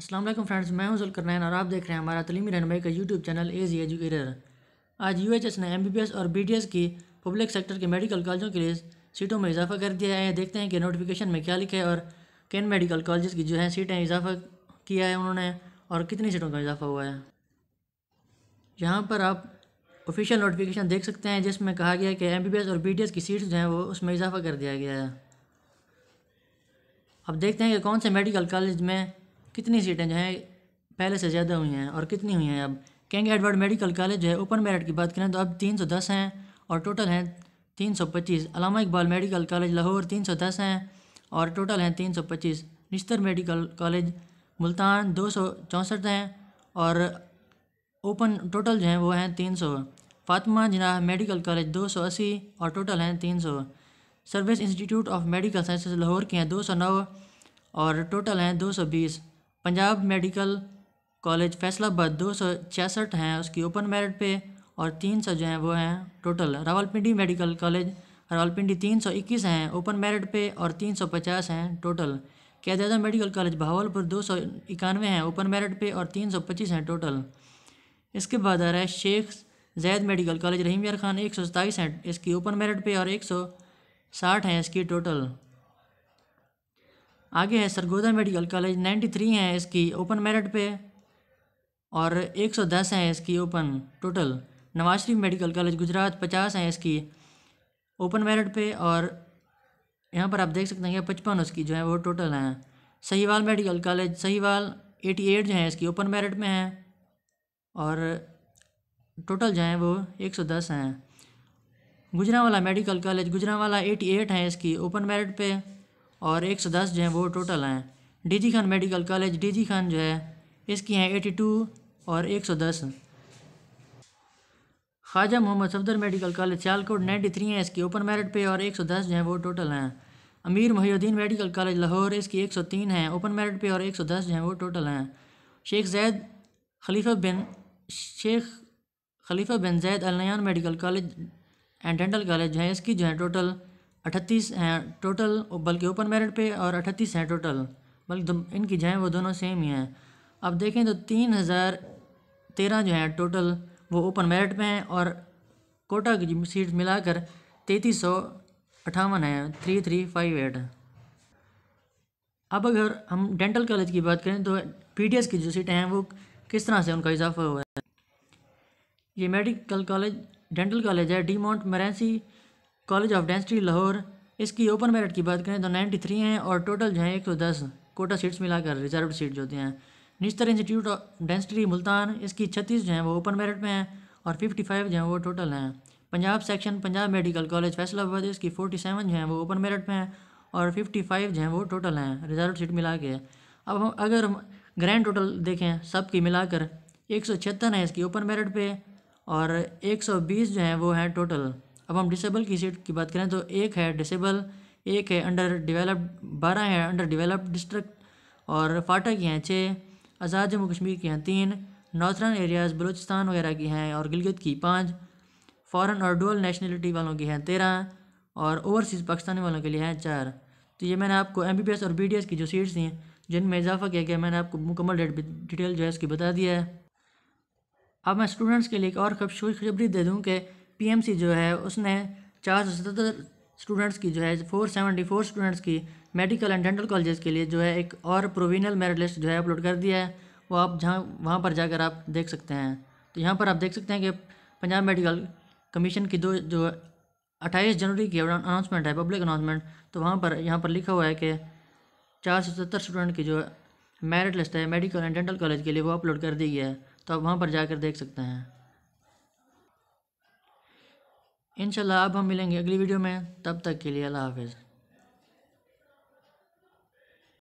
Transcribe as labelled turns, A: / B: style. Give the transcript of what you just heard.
A: Aslam friends मैं हजल करनैन और आप देख रहे हैं हमारा तलीमी रहनमई का यूट्यूब चैनल एजी एजुकेटर आज यू एच एस ने एम बी एस और बी डी एस की पब्लिक सेक्टर के मेडिकल कॉलेजों के लिए सीटों में इजाफा कर दिया है देखते हैं कि नोटिफिकेशन में क्या लिखा है और किन मेडिकल कॉलेज की जो है सीटें इजाफा किया है उन्होंने और कितनी सीटों का इजाफा हुआ है यहाँ पर आप ऑफिशियल नोटिफिकेशन देख सकते हैं जिसमें कहा गया है कि एम बी और बी डी एस की सीट जो हैं वो उसमें इजाफा कर दिया गया है अब देखते हैं कि कौन से मेडिकल कॉलेज में कितनी सीटें जो हैं पहले से ज़्यादा हुई हैं और कितनी हुई हैं अब किंग एडवर्ड मेडिकल कॉलेज जो है ओपन मेरिट की बात करें तो अब तीन सौ दस हैं और टोटल हैं तीन सौ पच्चीस अलामा इकबाल मेडिकल कॉलेज लाहौर तीन सौ दस हैं और टोटल हैं तीन सौ पच्चीस निस्तर मेडिकल कॉलेज मुल्तान दो सौ चौंसठ हैं और ओपन टोटल जो हैं वो हैं तीन सौ फातमा जिना मेडिकल कॉलेज दो सौ अस्सी और टोटल हैं तीन सौ service institute of medical sciences Lahore के हैं दो सौ नौ और टोटल हैं दो सौ बीस पंजाब मेडिकल कॉलेज फैसलाबाद दो सौ छियासठ हैं उसकी ओपन मेरिट पे और तीन सौ जो हैं वो हैं total Rawalpindi medical college Rawalpindi तीन सौ इक्कीस हैं ओपन मेरिट पे और तीन सौ पचास हैं total Azam medical college Bahawalpur दो सौ इक्यानवे हैं ओपन मेरिट पे और तीन सौ पच्चीस हैं टोटल इसके बाद आ रहा है Sheikh Zayed medical college Rahim Yar Khan एक सौ सताईस हैं इसकी ओपन मेरिट पे और एक सौ साठ हैं इसकी टोटल आगे है Sargodha medical college ninety three हैं इसकी ओपन मेरिट पे और एक सौ दस हैं इसकी open total Nawaz Sharif medical college Gujrat पचास हैं इसकी ओपन मेरिट पे और यहाँ पर आप देख सकते हैं पचपन उसकी जो है वो टोटल हैं Sahiwal medical college Sahiwal eighty eight जो है इसकी ओपन मेरिट में हैं और टोटल जो हैं वो एक सौ दस हैं Gujranwala medical college Gujranwala eight हैं इसकी ओपन मेरिट पे और एक सौ दस जो हैं वो टोटल हैं D Khan medical college D Khan जो है इसकी हैं एटी टू और एक सौ दस Khawaja Muhammad Safdar medical college Sialkot ninety three हैं इसकी ओपन मेरिट पे और एक सौ दस जो हैं वो टोटल हैं अमीर महीद्दीन मेडिकल कॉलेज लाहौर इसकी एक सौ तीन हैं ओपन मेरिट पे और एक सौ दस जो हैं वो टोटल हैं Sheikh Zayed Khalifa bin Sheikh Khalifa bin Zayed Al Nahyan medical college and dental college जो है इसकी जो है टोटल अट्ठतीस हैं टोटल बल्कि ओपन मेरिट पे और अट्ठतीस हैं टोटल बल्कि इनकी जो है वो दोनों सेम ही हैं अब देखें तो तीन हज़ार तेरह जो हैं टोटल वो ओपन मेरिट पे हैं और कोटा की सीट मिलाकर तैंतीस सौ अट्ठावन है थ्री थ्री फाइव एट अब अगर हम डेंटल कॉलेज की बात करें तो पी की जो सीटें हैं वो किस तरह से उनका इजाफा हुआ है ये मेडिकल कॉलेज डेंटल कॉलेज है de'Montmorency college of dentistry Lahore इसकी ओपन मेरिट की बात करें तो नाइन्टी थ्री हैं और टोटल जो है एक सौ दस कोटा सीट्स मिलाकर रिजर्व सीट जो होती हैं Nishtar institute of dentistry Multan इसकी छत्तीस जो हैं वो ओपन मेरिट में हैं और फिफ्टी फाइव जो हैं वो टोटल हैं Punjab section Punjab medical college Faisalabad इसकी फोर्टी सेवन जो हैं वो ओपन मेरिट में हैं और फिफ्टी फाइव जो हैं वो टोटल हैं रिजर्व सीट मिला के अब हम अगर ग्रैंड टोटल देखें सब की मिलाकर एक सौ छिहत्तर हैं इसकी ओपन मेरिट पर और एक सौ बीस जो हैं वो हैं टोटल अब हम डिसेबल की सीट की बात करें तो एक है डिसेबल एक है अंडर डेवलप्ड बारह है अंडर डेवलप्ड डिस्ट्रिक्ट और फाटा की हैं छः आज़ाद जम्मू कश्मीर की हैं तीन नॉर्थर्न एरियाज़ बलूचिस्तान वगैरह की हैं और गिलगित की पाँच फ़ॉरन और डुअल नेशनलिटी वालों की हैं तेरह और ओवरसीज़ पाकिस्तानी वालों के लिए हैं चार तो ये मैंने आपको एम और बी की जो सीट्स थी जिनमें इजाफा किया गया मैंने आपको मुकम्मल डिटेल जो है इसकी बता दिया है अब मैं स्टूडेंट्स के लिए एक और खुशखबरी दे दूँ कि पीएमसी जो है उसने चार सौ सतहत्तर स्टूडेंट्स की जो है फोर सेवेंटी फोर स्टूडेंट्स की मेडिकल एंड डेंटल कॉलेजेस के लिए जो है एक और प्रोविनल मेरिट लिस्ट जो है अपलोड कर दिया है वो आप जहाँ वहाँ पर जाकर आप देख सकते हैं तो यहाँ पर आप देख सकते हैं कि पंजाब मेडिकल कमीशन की दो जो अट्ठाईस जनवरी की अनाउंसमेंट है पब्लिक अनाउंसमेंट तो वहाँ पर यहाँ पर लिखा हुआ है कि चार सौ सत्तर स्टूडेंट की जो मेरिट लिस्ट है मेडिकल एंड डेंटल कॉलेज के लिए वो अपलोड कर दी गई है तो आप वहाँ पर जाकर देख सकते हैं इनशाला अब हम मिलेंगे अगली वीडियो में तब तक के लिए अल्लाह हाफिज़